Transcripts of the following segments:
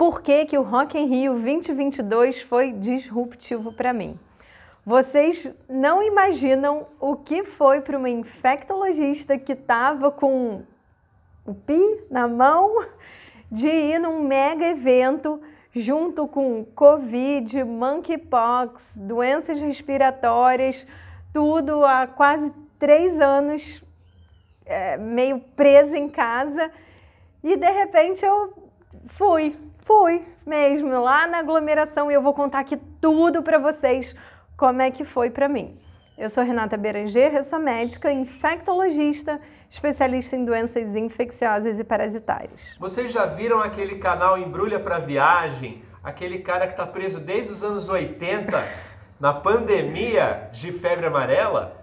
por que, que o Rock in Rio 2022 foi disruptivo para mim. Vocês não imaginam o que foi para uma infectologista que estava com o pi na mão de ir num mega evento junto com Covid, monkeypox, doenças respiratórias, tudo há quase três anos, é, meio presa em casa, e de repente eu fui. Fui mesmo lá na aglomeração e eu vou contar aqui tudo para vocês como é que foi para mim. Eu sou Renata Beranger, eu sou médica, infectologista, especialista em doenças infecciosas e parasitárias. Vocês já viram aquele canal Embrulha para Viagem? Aquele cara que está preso desde os anos 80 na pandemia de febre amarela?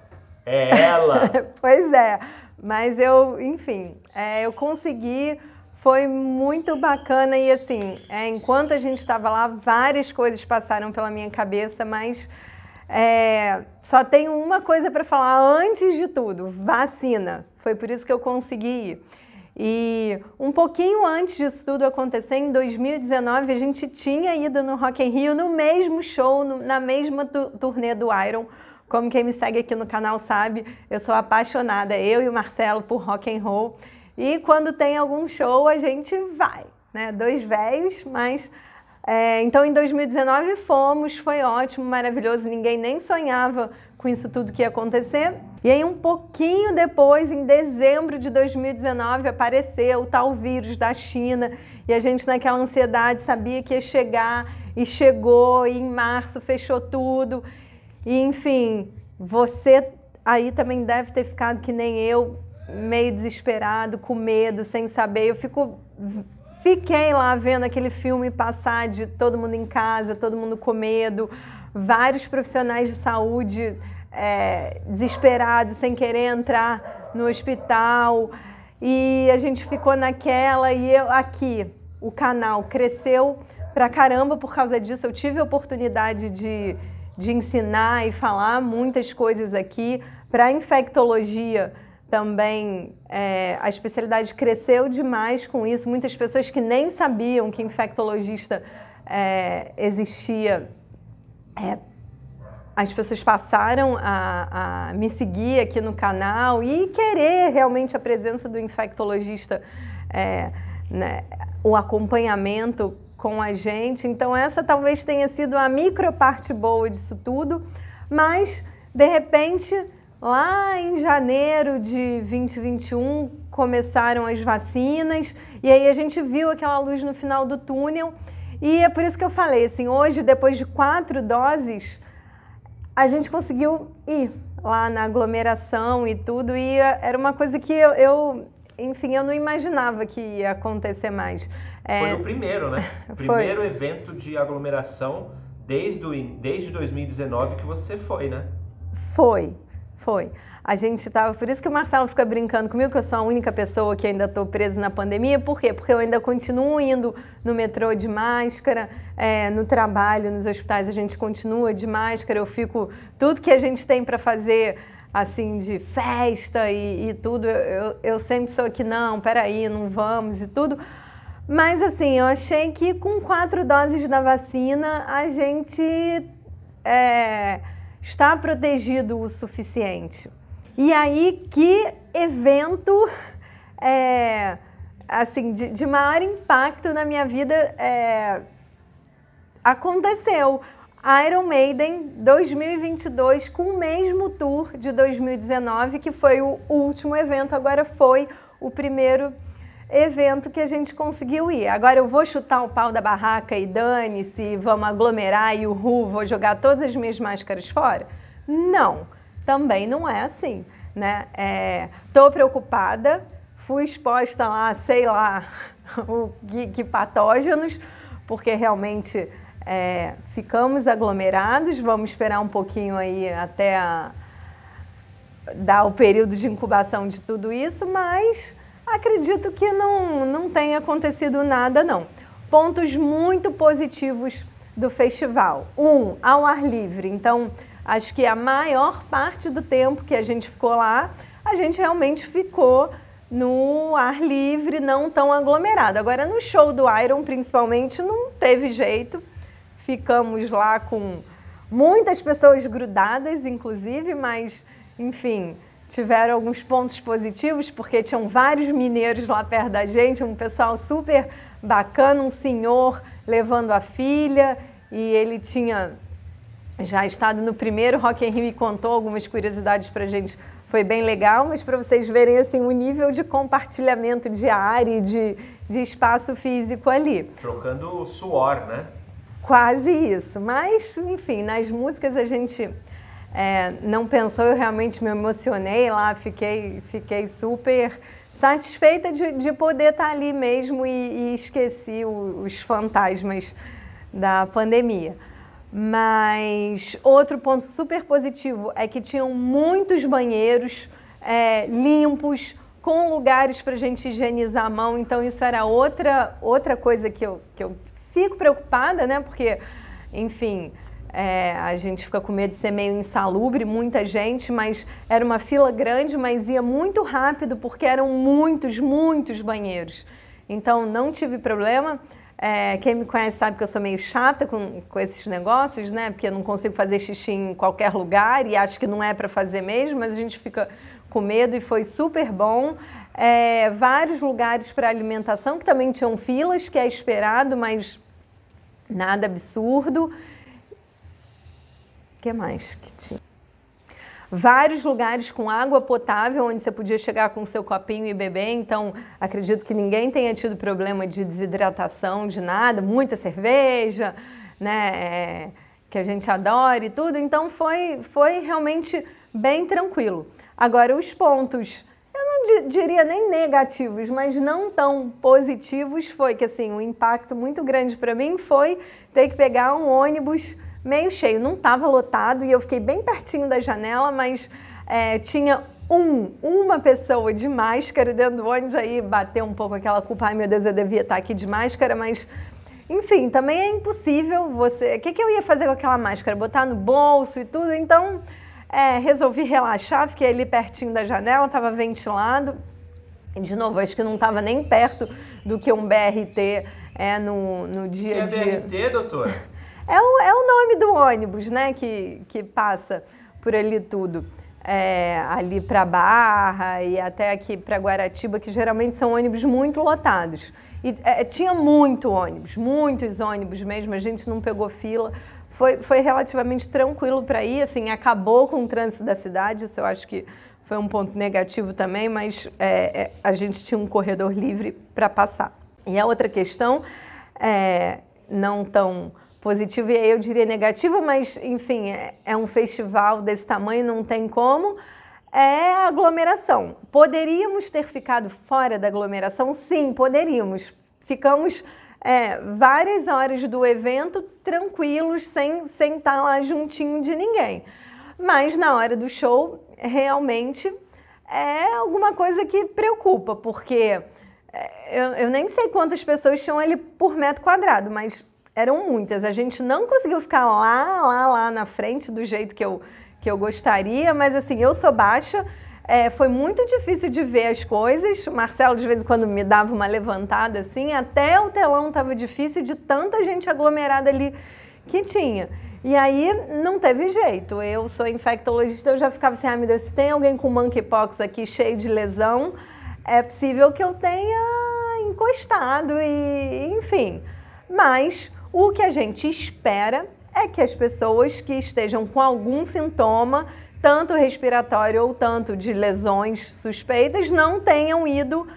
É ela! pois é, mas eu, enfim, é, eu consegui foi muito bacana e assim, é, enquanto a gente estava lá, várias coisas passaram pela minha cabeça, mas é, só tenho uma coisa para falar antes de tudo: vacina. Foi por isso que eu consegui ir. E um pouquinho antes disso tudo acontecer, em 2019, a gente tinha ido no Rock in Rio, no mesmo show, no, na mesma tu, turnê do Iron. Como quem me segue aqui no canal sabe, eu sou apaixonada, eu e o Marcelo, por rock and roll. E quando tem algum show, a gente vai. Né? Dois velhos, mas. É, então, em 2019 fomos, foi ótimo, maravilhoso, ninguém nem sonhava com isso tudo que ia acontecer. E aí, um pouquinho depois, em dezembro de 2019, apareceu o tal vírus da China e a gente, naquela ansiedade, sabia que ia chegar e chegou, e em março fechou tudo. E, enfim, você aí também deve ter ficado que nem eu, meio desesperado, com medo, sem saber. Eu fico fiquei lá vendo aquele filme passar de todo mundo em casa, todo mundo com medo, vários profissionais de saúde é, desesperados, sem querer entrar no hospital. E a gente ficou naquela e eu aqui, o canal cresceu pra caramba por causa disso. Eu tive a oportunidade de, de ensinar e falar muitas coisas aqui para infectologia também é, a especialidade cresceu demais com isso. Muitas pessoas que nem sabiam que infectologista é, existia, é, as pessoas passaram a, a, me seguir aqui no canal e querer realmente a presença do infectologista, é, né, o acompanhamento com a gente. Então, essa talvez tenha sido a micro parte boa disso tudo, mas de repente Lá em janeiro de 2021 começaram as vacinas e aí a gente viu aquela luz no final do túnel. E é por isso que eu falei, assim, hoje, depois de quatro doses, a gente conseguiu ir lá na aglomeração e tudo. E era uma coisa que eu, eu enfim, eu não imaginava que ia acontecer mais. É... Foi o primeiro, né? O primeiro evento de aglomeração desde, o, desde 2019 que você foi, né? Foi, foi. A gente estava, por isso que o Marcelo fica brincando comigo que eu sou a única pessoa que ainda estou presa na pandemia. Por quê? Porque eu ainda continuo indo no metrô de máscara, é, no trabalho, nos hospitais a gente continua de máscara. Eu fico tudo que a gente tem para fazer assim de festa e, e tudo. Eu, eu, sempre sou que não, peraí, não vamos e tudo. Mas assim, eu achei que com quatro doses da vacina a gente é, está protegido o suficiente. E aí, que evento é, assim, de, de, maior impacto na minha vida é, aconteceu? Iron Maiden 2022 com o mesmo tour de 2019, que foi o último evento, agora foi o primeiro evento que a gente conseguiu ir. Agora eu vou chutar o pau da barraca e dane-se, vamos aglomerar e o ru, vou jogar todas as minhas máscaras fora? Não, também não é assim, né? Estou é, preocupada, fui exposta lá, sei lá, o, que, que patógenos, porque realmente é, ficamos aglomerados, vamos esperar um pouquinho aí até a, dar o período de incubação de tudo isso, mas Acredito que não, não tenha acontecido nada, não. Pontos muito positivos do festival. Um, ao ar livre. Então, acho que a maior parte do tempo que a gente ficou lá, a gente realmente ficou no ar livre, não tão aglomerado. Agora, no show do Iron, principalmente, não teve jeito. Ficamos lá com muitas pessoas grudadas, inclusive, mas, enfim, tiveram alguns pontos positivos, porque tinham vários mineiros lá perto da gente, um pessoal super bacana, um senhor levando a filha, e ele tinha já estado no primeiro Rock in Rio e contou algumas curiosidades para a gente. Foi bem legal, mas para vocês verem assim o nível de compartilhamento de área e de, de espaço físico ali. Trocando suor, né? Quase isso. Mas, enfim, nas músicas a gente é, não pensou, eu realmente me emocionei lá, fiquei, fiquei super satisfeita de, de poder estar ali mesmo e, e esqueci o, os fantasmas da pandemia. Mas outro ponto super positivo é que tinham muitos banheiros é, limpos, com lugares para a gente higienizar a mão. Então, isso era outra, outra coisa que eu, que eu fico preocupada, né? Porque, enfim, é, a gente fica com medo de ser meio insalubre, muita gente, mas era uma fila grande, mas ia muito rápido porque eram muitos, muitos banheiros. Então não tive problema. É, quem me conhece sabe que eu sou meio chata com, com esses negócios, né? Porque eu não consigo fazer xixi em qualquer lugar e acho que não é para fazer mesmo, mas a gente fica com medo e foi super bom. É, vários lugares para alimentação que também tinham filas, que é esperado, mas nada absurdo. O que mais que tinha? vários lugares com água potável onde você podia chegar com seu copinho e beber. Então, acredito que ninguém tenha tido problema de desidratação, de nada, muita cerveja, né? É, que a gente adora e tudo. Então, foi, foi realmente bem tranquilo. Agora, os pontos. Eu não diria nem negativos, mas não tão positivos foi que assim, o um impacto muito grande para mim foi ter que pegar um ônibus meio cheio. Não estava lotado e eu fiquei bem pertinho da janela, mas é, tinha um, uma pessoa de máscara dentro do ônibus. Aí bateu um pouco aquela culpa, ai meu Deus, eu devia estar aqui de máscara, mas enfim, também é impossível você. O que, que eu ia fazer com aquela máscara? Botar no bolso e tudo? Então, é, resolvi relaxar, fiquei ali pertinho da janela, estava ventilado. E, de novo, acho que não estava nem perto do que um BRT é no, no dia a dia. Que é BRT, doutora? É o, é o nome do ônibus, né, que, que passa por ali tudo. É, ali para Barra e até aqui para Guaratiba, que geralmente são ônibus muito lotados. E é, tinha muito ônibus, muitos ônibus mesmo, a gente não pegou fila. Foi, foi relativamente tranquilo para ir, assim, acabou com o trânsito da cidade, isso eu acho que foi um ponto negativo também, mas é, é a gente tinha um corredor livre para passar. E a outra questão, é, não tão positivo e eu diria negativo mas enfim, é, é um festival desse tamanho, não tem como. É a aglomeração. Poderíamos ter ficado fora da aglomeração? Sim, poderíamos. Ficamos é, várias horas do evento tranquilos, sem, sem estar lá juntinho de ninguém. Mas na hora do show, realmente é alguma coisa que preocupa, porque é, eu, eu nem sei quantas pessoas tinham ali por metro quadrado, mas eram muitas. A gente não conseguiu ficar lá, lá, lá na frente do jeito que eu, que eu gostaria, mas assim, eu sou baixa. É, foi muito difícil de ver as coisas. O Marcelo, de vez em quando, me dava uma levantada assim, até o telão estava difícil de tanta gente aglomerada ali que tinha. E aí não teve jeito. Eu sou infectologista, eu já ficava assim, ah, meu Deus, se tem alguém com monkeypox aqui cheio de lesão, é possível que eu tenha encostado e enfim. Mas o que a gente espera é que as pessoas que estejam com algum sintoma, tanto respiratório ou tanto de lesões suspeitas, não tenham ido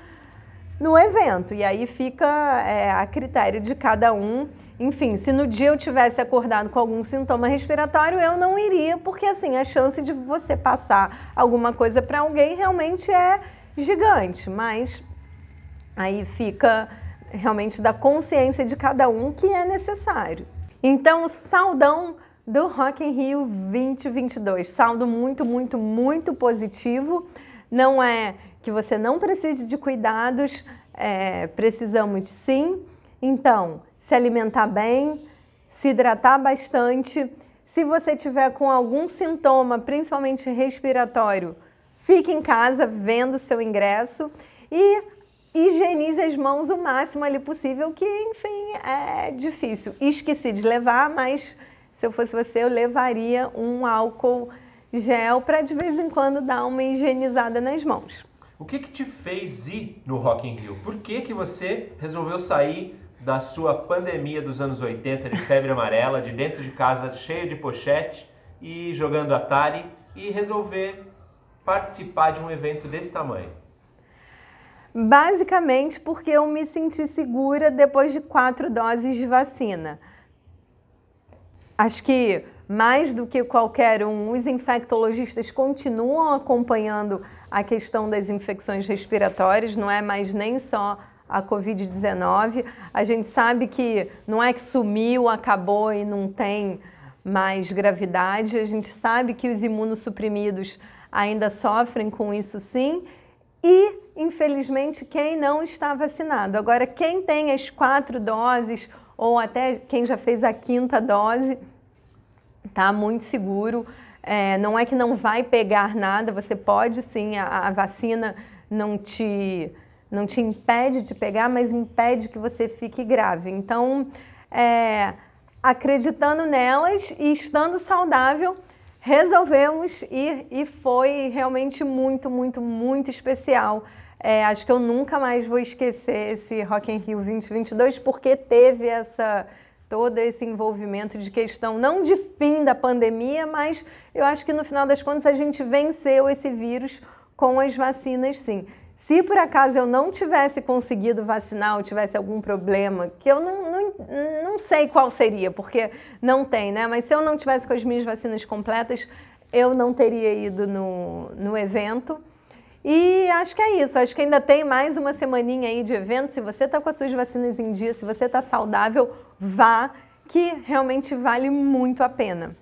no evento. E aí fica é, a critério de cada um. Enfim, se no dia eu tivesse acordado com algum sintoma respiratório, eu não iria, porque assim, a chance de você passar alguma coisa para alguém realmente é gigante. Mas aí fica realmente da consciência de cada um que é necessário. Então, saudão do Rock in Rio 2022. Saldo muito, muito, muito positivo. Não é que você não precise de cuidados, é, precisamos sim. Então, se alimentar bem, se hidratar bastante. Se você tiver com algum sintoma, principalmente respiratório, fique em casa vendo seu ingresso e higienize as mãos o máximo ali possível, que, enfim, é difícil. Esqueci de levar, mas se eu fosse você, eu levaria um álcool gel para de vez em quando dar uma higienizada nas mãos. O que, que te fez ir no Rock in Rio? Por que, que você resolveu sair da sua pandemia dos anos 80 de febre amarela, de dentro de casa cheia de pochete e jogando Atari e resolver participar de um evento desse tamanho? Basicamente porque eu me senti segura depois de quatro doses de vacina. Acho que mais do que qualquer um, os infectologistas continuam acompanhando a questão das infecções respiratórias, não é mais nem só a Covid-19. A gente sabe que não é que sumiu, acabou e não tem mais gravidade. A gente sabe que os imunossuprimidos ainda sofrem com isso sim e, infelizmente, quem não está vacinado. Agora, quem tem as quatro doses ou até quem já fez a quinta dose, tá muito seguro. É, não é que não vai pegar nada, você pode sim, a, a vacina não te, não te impede de pegar, mas impede que você fique grave. Então, é, acreditando nelas e estando saudável, resolvemos ir e foi realmente muito, muito, muito especial. É, acho que eu nunca mais vou esquecer esse Rock in Rio 2022 porque teve essa todo esse envolvimento de questão não de fim da pandemia, mas eu acho que no final das contas a gente venceu esse vírus com as vacinas, sim se por acaso eu não tivesse conseguido vacinar ou tivesse algum problema, que eu não, não, não sei qual seria, porque não tem, né? Mas se eu não tivesse com as minhas vacinas completas, eu não teria ido no, no evento. E acho que é isso. Acho que ainda tem mais uma semaninha aí de evento. Se você está com as suas vacinas em dia, se você está saudável, vá, que realmente vale muito a pena.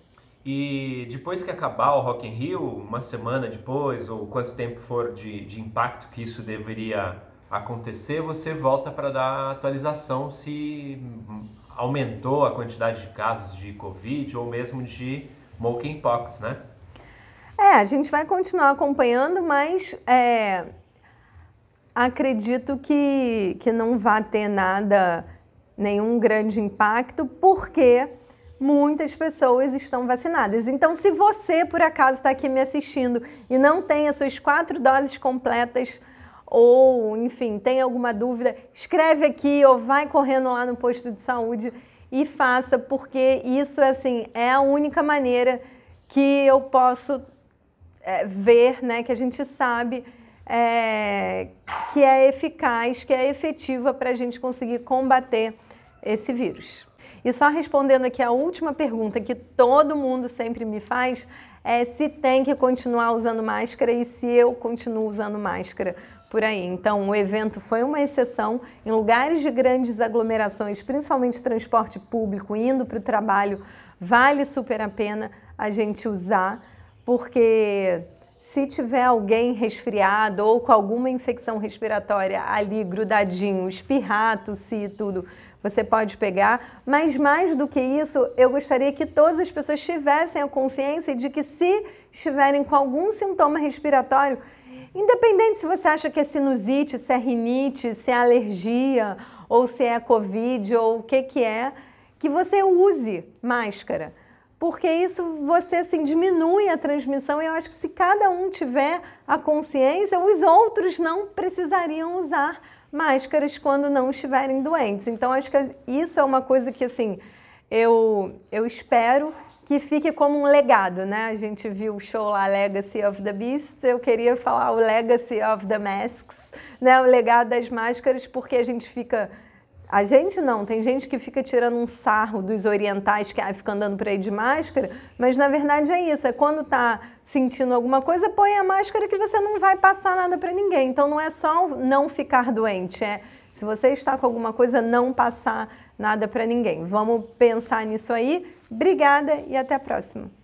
E depois que acabar o Rock in Rio, uma semana depois, ou quanto tempo for de, de impacto que isso deveria acontecer, você volta para dar atualização se aumentou a quantidade de casos de Covid ou mesmo de monkeypox, né? É, a gente vai continuar acompanhando, mas é, acredito que, que não vai ter nada, nenhum grande impacto, porque muitas pessoas estão vacinadas. Então, se você, por acaso, está aqui me assistindo e não tem as suas quatro doses completas, ou, enfim, tem alguma dúvida, escreve aqui ou vai correndo lá no posto de saúde e faça, porque isso, assim, é a única maneira que eu posso é, ver, né, que a gente sabe é, que é eficaz, que é efetiva para a gente conseguir combater esse vírus. E só respondendo aqui a última pergunta que todo mundo sempre me faz é se tem que continuar usando máscara e se eu continuo usando máscara por aí. Então, o evento foi uma exceção. Em lugares de grandes aglomerações, principalmente transporte público, indo para o trabalho, vale super a pena a gente usar, porque se tiver alguém resfriado ou com alguma infecção respiratória ali grudadinho, espirrar, tossir e tudo, você pode pegar. Mas mais do que isso, eu gostaria que todas as pessoas tivessem a consciência de que se estiverem com algum sintoma respiratório, independente se você acha que é sinusite, se é rinite, se é alergia, ou se é covid, ou o que que é, que você use máscara. Porque isso você assim diminui a transmissão e eu acho que se cada um tiver a consciência, os outros não precisariam usar máscaras quando não estiverem doentes. Então, acho que isso é uma coisa que, assim, eu, eu espero que fique como um legado, né? A gente viu o show lá, Legacy of the Beast, eu queria falar o Legacy of the Masks, né? O legado das máscaras, porque a gente fica a gente não, tem gente que fica tirando um sarro dos orientais que ah, fica andando por aí de máscara, mas na verdade é isso, é quando tá sentindo alguma coisa, põe a máscara que você não vai passar nada para ninguém. Então não é só não ficar doente, é se você está com alguma coisa, não passar nada para ninguém. Vamos pensar nisso aí. Obrigada e até a próxima.